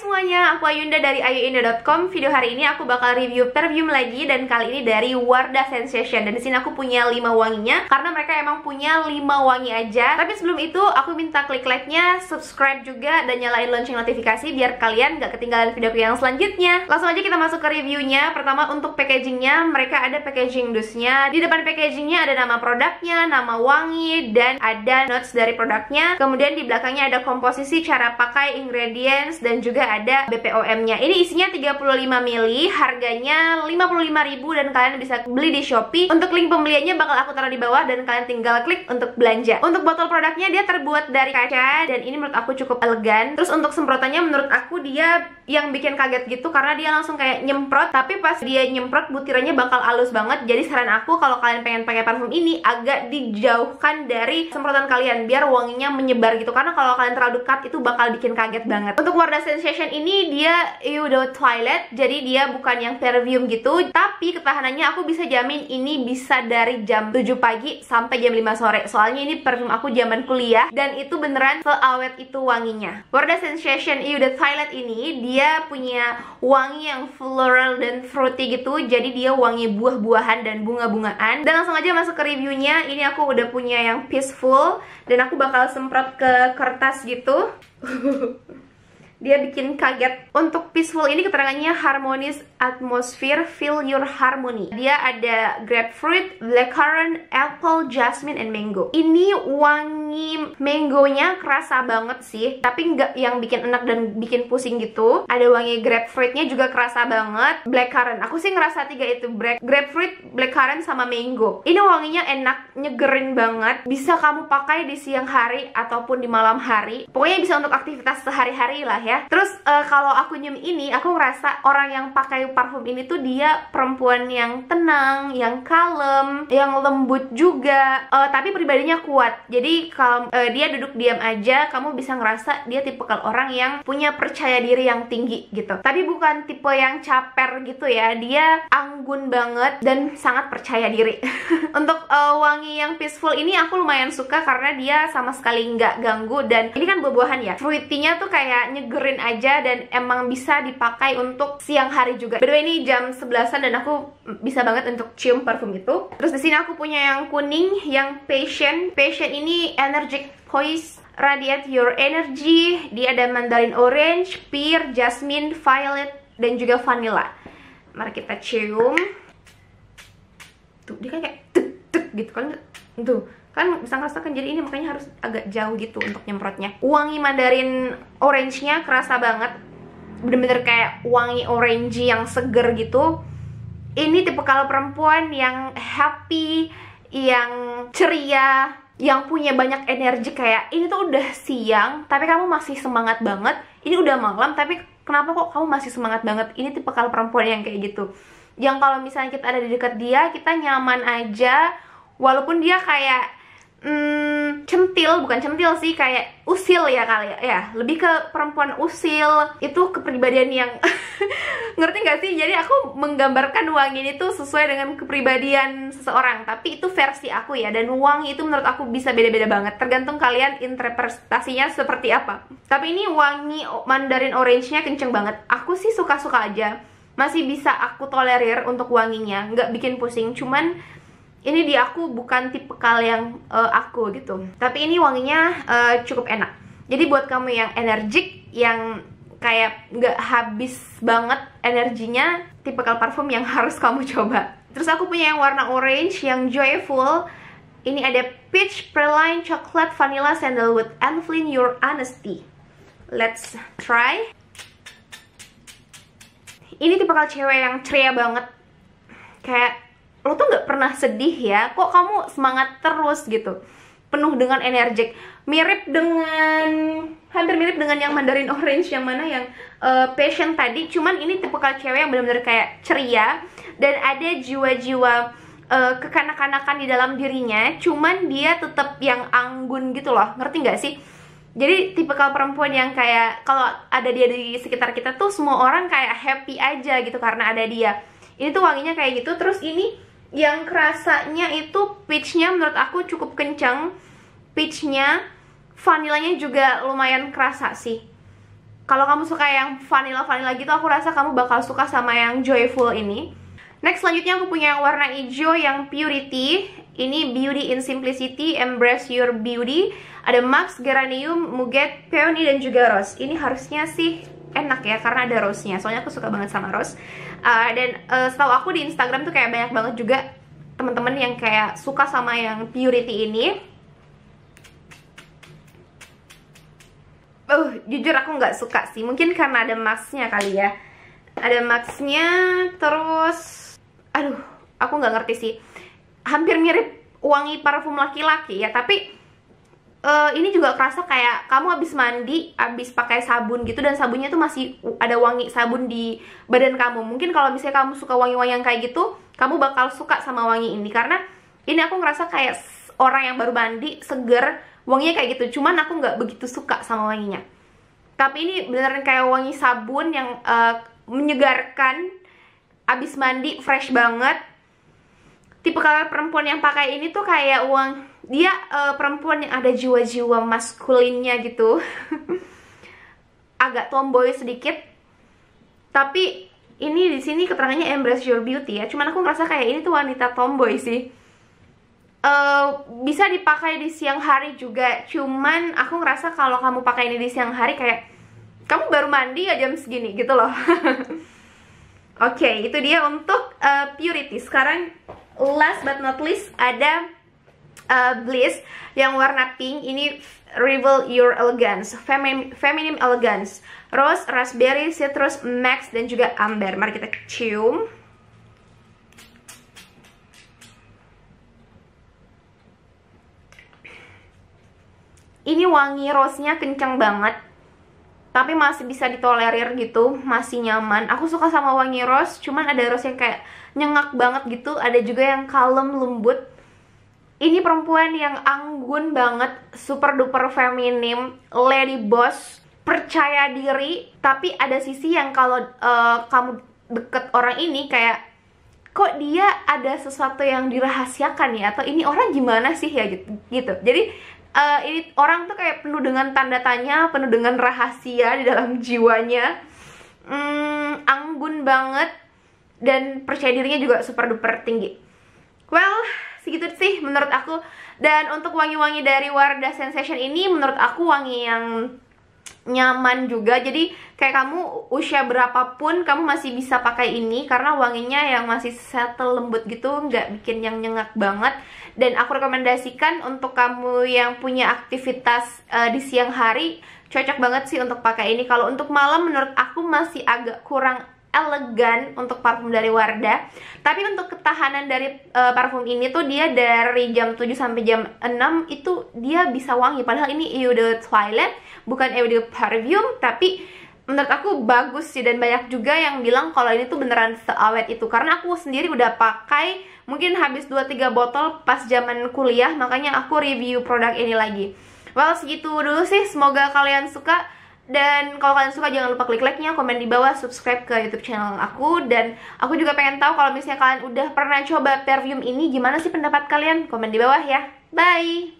semuanya, aku Ayunda dari ayuinda.com Video hari ini aku bakal review perfume lagi dan kali ini dari Wardah Sensation Dan di sini aku punya 5 wanginya, karena mereka emang punya 5 wangi aja Tapi sebelum itu, aku minta klik like-nya, subscribe juga, dan nyalain lonceng notifikasi Biar kalian gak ketinggalan video yang selanjutnya Langsung aja kita masuk ke reviewnya Pertama untuk packagingnya, mereka ada packaging dusnya Di depan packagingnya ada nama produknya, nama wangi, dan ada notes dari produknya Kemudian di belakangnya ada komposisi, cara pakai, ingredients, dan juga udah ada BPOM-nya. Ini isinya 35 mili, harganya 55.000 dan kalian bisa beli di Shopee. Untuk link pembeliannya bakal aku taruh di bawah dan kalian tinggal klik untuk belanja. Untuk botol produknya dia terbuat dari kaca dan ini menurut aku cukup elegan. Terus untuk semprotannya menurut aku dia yang bikin kaget gitu karena dia langsung kayak nyemprot tapi pas dia nyemprot butirannya bakal halus banget. Jadi saran aku kalau kalian pengen pakai parfum ini agak dijauhkan dari semprotan kalian biar wanginya menyebar gitu karena kalau kalian terlalu dekat itu bakal bikin kaget banget. Untuk Wardah Sensation foundation ini dia Eudo eh, toilet jadi dia bukan yang perfume gitu tapi ketahanannya aku bisa jamin ini bisa dari jam 7 pagi sampai jam 5 sore soalnya ini perfume aku zaman kuliah dan itu beneran seawet itu wanginya Wardah Sensation Eudo eh, Toilet ini dia punya wangi yang floral dan fruity gitu jadi dia wangi buah-buahan dan bunga-bungaan dan langsung aja masuk ke reviewnya ini aku udah punya yang peaceful dan aku bakal semprot ke kertas gitu dia bikin kaget. Untuk peaceful ini keterangannya harmonis atmosphere, feel your harmony. Dia ada grapefruit, blackcurrant, apple, jasmine, and mango. Ini wangi wangi manggonya kerasa banget sih tapi nggak yang bikin enak dan bikin pusing gitu ada wangi grapefruitnya juga kerasa banget blackcurrant aku sih ngerasa tiga itu black grapefruit blackcurrant sama mango ini wanginya enak nyegerin banget bisa kamu pakai di siang hari ataupun di malam hari pokoknya bisa untuk aktivitas sehari-hari lah ya terus uh, kalau aku nyium ini aku ngerasa orang yang pakai parfum ini tuh dia perempuan yang tenang yang kalem yang lembut juga uh, tapi pribadinya kuat jadi kalau uh, dia duduk diam aja kamu bisa ngerasa dia tipe orang yang punya percaya diri yang tinggi gitu tapi bukan tipe yang caper gitu ya dia anggun banget dan sangat percaya diri untuk uh, wangi yang peaceful ini aku lumayan suka karena dia sama sekali nggak ganggu dan ini kan buah-buahan ya fruitinya tuh kayak nyegerin aja dan emang bisa dipakai untuk siang hari juga Berdua ini jam 11an dan aku bisa banget untuk cium parfum itu. Terus di sini aku punya yang kuning, yang patient patient ini Energic Poise Radiate Your Energy. Dia ada Mandarin Orange, Pear, Jasmine, Violet, dan juga Vanilla. Mari kita cium. Tuh, dia kan kayak tuk tuk gitu kan. Tuh, kan bisa ngerasakan jadi ini makanya harus agak jauh gitu untuk nyemprotnya. Wangi Mandarin Orange-nya kerasa banget. Bener-bener kayak wangi orange yang seger gitu ini tipe kalau perempuan yang happy, yang ceria, yang punya banyak energi kayak ini tuh udah siang tapi kamu masih semangat banget. Ini udah malam tapi kenapa kok kamu masih semangat banget? Ini tipe kalau perempuan yang kayak gitu. Yang kalau misalnya kita ada di dekat dia, kita nyaman aja walaupun dia kayak hmm, centil bukan centil sih kayak usil ya kali ya, ya lebih ke perempuan usil itu kepribadian yang ngerti gak sih jadi aku menggambarkan wangi ini tuh sesuai dengan kepribadian seseorang tapi itu versi aku ya dan wangi itu menurut aku bisa beda-beda banget tergantung kalian interpretasinya seperti apa tapi ini wangi mandarin orange-nya kenceng banget aku sih suka-suka aja masih bisa aku tolerir untuk wanginya Gak bikin pusing cuman ini di aku bukan tipe kal yang uh, aku gitu tapi ini wanginya uh, cukup enak jadi buat kamu yang energik yang kayak nggak habis banget energinya tipikal parfum yang harus kamu coba terus aku punya yang warna orange yang joyful ini ada peach praline chocolate vanilla sandalwood and flint your honesty let's try ini tipikal cewek yang ceria banget kayak lo tuh nggak pernah sedih ya kok kamu semangat terus gitu penuh dengan energik mirip dengan hampir mirip dengan yang Mandarin Orange yang mana yang uh, eh, passion tadi cuman ini tipikal cewek yang benar-benar kayak ceria dan ada jiwa-jiwa uh, kekanak-kanakan di dalam dirinya cuman dia tetap yang anggun gitu loh ngerti nggak sih jadi tipe tipikal perempuan yang kayak kalau ada dia di sekitar kita tuh semua orang kayak happy aja gitu karena ada dia ini tuh wanginya kayak gitu terus ini yang kerasanya itu peachnya menurut aku cukup kencang peachnya vanilanya juga lumayan kerasa sih kalau kamu suka yang vanilla-vanilla gitu aku rasa kamu bakal suka sama yang joyful ini next selanjutnya aku punya yang warna hijau yang purity ini beauty in simplicity embrace your beauty ada max geranium muget peony dan juga rose ini harusnya sih enak ya karena ada rose-nya soalnya aku suka banget sama rose uh, dan uh, setahu aku di Instagram tuh kayak banyak banget juga teman-teman yang kayak suka sama yang purity ini uh, jujur aku nggak suka sih mungkin karena ada masknya kali ya ada masknya terus aduh aku nggak ngerti sih hampir mirip wangi parfum laki-laki ya tapi uh, ini juga kerasa kayak kamu habis mandi, habis pakai sabun gitu dan sabunnya tuh masih ada wangi sabun di badan kamu. Mungkin kalau misalnya kamu suka wangi wangi yang kayak gitu, kamu bakal suka sama wangi ini karena ini aku ngerasa kayak orang yang baru mandi seger, wanginya kayak gitu. Cuman aku nggak begitu suka sama wanginya. Tapi ini beneran kayak wangi sabun yang uh, menyegarkan, abis mandi fresh banget tipe kalau perempuan yang pakai ini tuh kayak uang dia uh, perempuan yang ada jiwa-jiwa maskulinnya gitu agak tomboy sedikit tapi ini di sini keterangannya embrace your beauty ya cuman aku ngerasa kayak ini tuh wanita tomboy sih uh, bisa dipakai di siang hari juga cuman aku ngerasa kalau kamu pakai ini di siang hari kayak kamu baru mandi ya jam segini gitu loh Oke, okay, itu dia untuk uh, purity. Sekarang last but not least ada uh, Bliss yang warna pink ini Reveal Your Elegance, Feminine Elegance, Rose, Raspberry, Citrus, Max, dan juga Amber. Mari kita cium. Ini wangi rose-nya kencang banget tapi masih bisa ditolerir gitu, masih nyaman. Aku suka sama wangi rose, cuman ada rose yang kayak nyengak banget gitu, ada juga yang kalem, lembut. Ini perempuan yang anggun banget, super duper feminim, lady boss, percaya diri, tapi ada sisi yang kalau uh, kamu deket orang ini kayak kok dia ada sesuatu yang dirahasiakan ya atau ini orang gimana sih ya gitu. gitu. Jadi uh, ini orang tuh kayak penuh dengan tanda tanya, penuh dengan rahasia di dalam jiwanya, hmm, anggun banget dan percaya dirinya juga super duper tinggi. Well, segitu sih menurut aku. Dan untuk wangi-wangi dari Wardah Sensation ini menurut aku wangi yang nyaman juga jadi kayak kamu usia berapapun kamu masih bisa pakai ini karena wanginya yang masih settle lembut gitu nggak bikin yang nyengak banget dan aku rekomendasikan untuk kamu yang punya aktivitas uh, di siang hari cocok banget sih untuk pakai ini kalau untuk malam menurut aku masih agak kurang elegan untuk parfum dari Wardah. Tapi untuk ketahanan dari uh, parfum ini tuh dia dari jam 7 sampai jam 6 itu dia bisa wangi. Padahal ini Eau de Toilette, bukan Eau de Parfum, tapi menurut aku bagus sih dan banyak juga yang bilang kalau ini tuh beneran seawet itu karena aku sendiri udah pakai mungkin habis 2-3 botol pas zaman kuliah makanya aku review produk ini lagi well segitu dulu sih semoga kalian suka dan kalau kalian suka jangan lupa klik like-nya, komen di bawah, subscribe ke YouTube channel aku dan aku juga pengen tahu kalau misalnya kalian udah pernah coba Perfume ini gimana sih pendapat kalian? Komen di bawah ya. Bye.